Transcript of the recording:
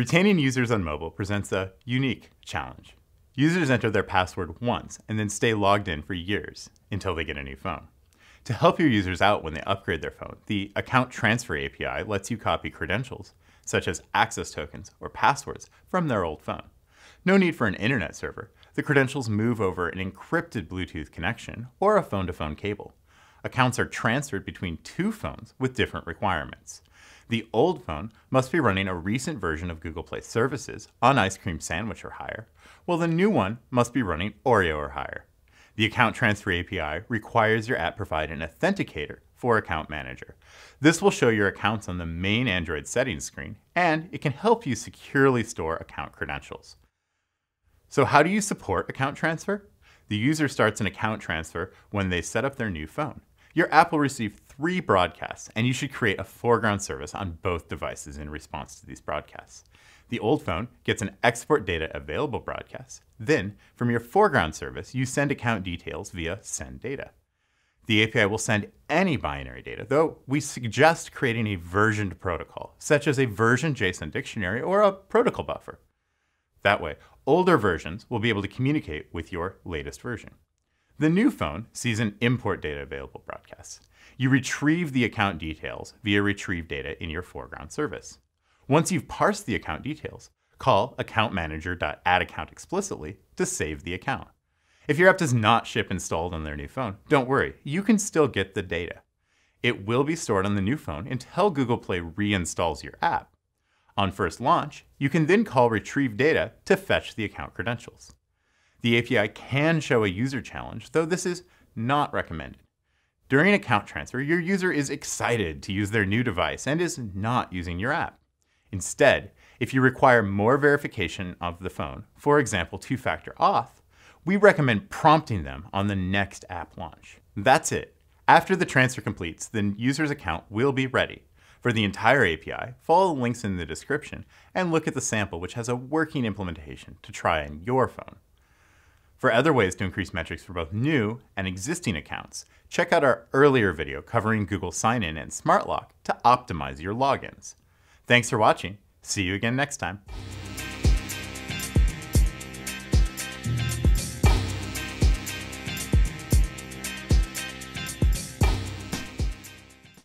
Retaining users on mobile presents a unique challenge. Users enter their password once and then stay logged in for years until they get a new phone. To help your users out when they upgrade their phone, the Account Transfer API lets you copy credentials, such as access tokens or passwords, from their old phone. No need for an internet server. The credentials move over an encrypted Bluetooth connection or a phone-to-phone -phone cable. Accounts are transferred between two phones with different requirements. The old phone must be running a recent version of Google Play services on Ice Cream Sandwich or higher, while the new one must be running Oreo or higher. The Account Transfer API requires your app provide an authenticator for Account Manager. This will show your accounts on the main Android settings screen, and it can help you securely store account credentials. So how do you support account transfer? The user starts an account transfer when they set up their new phone. Your app will receive three broadcasts, and you should create a foreground service on both devices in response to these broadcasts. The old phone gets an export data available broadcast. Then, from your foreground service, you send account details via send data. The API will send any binary data, though we suggest creating a versioned protocol, such as a version JSON dictionary or a protocol buffer. That way, older versions will be able to communicate with your latest version. The new phone sees an import data available broadcast you retrieve the account details via retrieve data in your foreground service. Once you've parsed the account details, call accountmanager.addAccount explicitly to save the account. If your app does not ship installed on their new phone, don't worry, you can still get the data. It will be stored on the new phone until Google Play reinstalls your app. On first launch, you can then call retrieve data to fetch the account credentials. The API can show a user challenge, though this is not recommended. During account transfer, your user is excited to use their new device and is not using your app. Instead, if you require more verification of the phone, for example, two-factor auth, we recommend prompting them on the next app launch. That's it. After the transfer completes, the user's account will be ready. For the entire API, follow the links in the description and look at the sample which has a working implementation to try on your phone. For other ways to increase metrics for both new and existing accounts, check out our earlier video covering Google Sign-In and SmartLock to optimize your logins. Thanks for watching. See you again next time.